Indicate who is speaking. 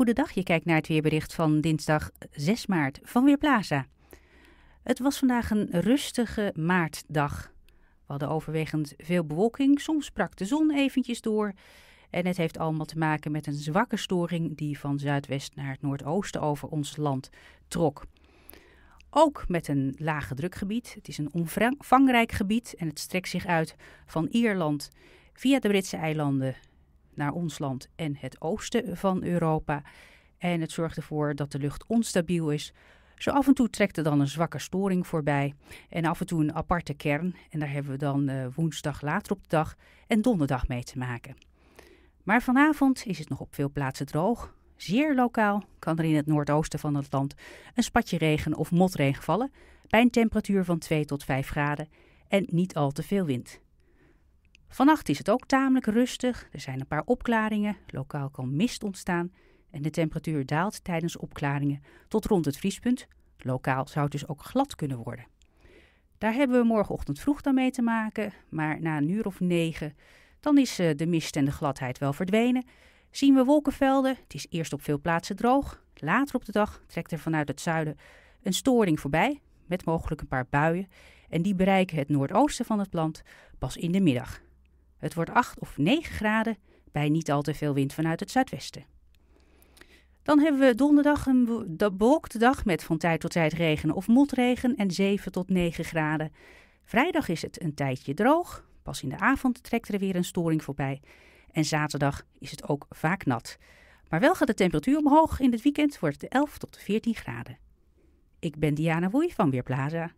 Speaker 1: Goedendag, je kijkt naar het weerbericht van dinsdag 6 maart van Weerplaza. Het was vandaag een rustige maartdag. We hadden overwegend veel bewolking, soms sprak de zon eventjes door. En het heeft allemaal te maken met een zwakke storing die van zuidwest naar het noordoosten over ons land trok. Ook met een lage drukgebied. Het is een omvangrijk gebied en het strekt zich uit van Ierland via de Britse eilanden naar ons land en het oosten van Europa. En het zorgt ervoor dat de lucht onstabiel is. Zo af en toe trekt er dan een zwakke storing voorbij. En af en toe een aparte kern. En daar hebben we dan eh, woensdag later op de dag en donderdag mee te maken. Maar vanavond is het nog op veel plaatsen droog. Zeer lokaal kan er in het noordoosten van het land een spatje regen of motregen vallen bij een temperatuur van 2 tot 5 graden en niet al te veel wind. Vannacht is het ook tamelijk rustig. Er zijn een paar opklaringen. Lokaal kan mist ontstaan. En de temperatuur daalt tijdens opklaringen tot rond het vriespunt. Lokaal zou het dus ook glad kunnen worden. Daar hebben we morgenochtend vroeg dan mee te maken. Maar na een uur of negen, dan is eh, de mist en de gladheid wel verdwenen. Zien we wolkenvelden. Het is eerst op veel plaatsen droog. Later op de dag trekt er vanuit het zuiden een storing voorbij. Met mogelijk een paar buien. En die bereiken het noordoosten van het land pas in de middag. Het wordt 8 of 9 graden bij niet al te veel wind vanuit het zuidwesten. Dan hebben we donderdag een bewolkte dag met van tijd tot tijd regen of motregen en 7 tot 9 graden. Vrijdag is het een tijdje droog. Pas in de avond trekt er weer een storing voorbij. En zaterdag is het ook vaak nat. Maar wel gaat de temperatuur omhoog. In het weekend wordt het 11 tot 14 graden. Ik ben Diana Woei van Weerplaza.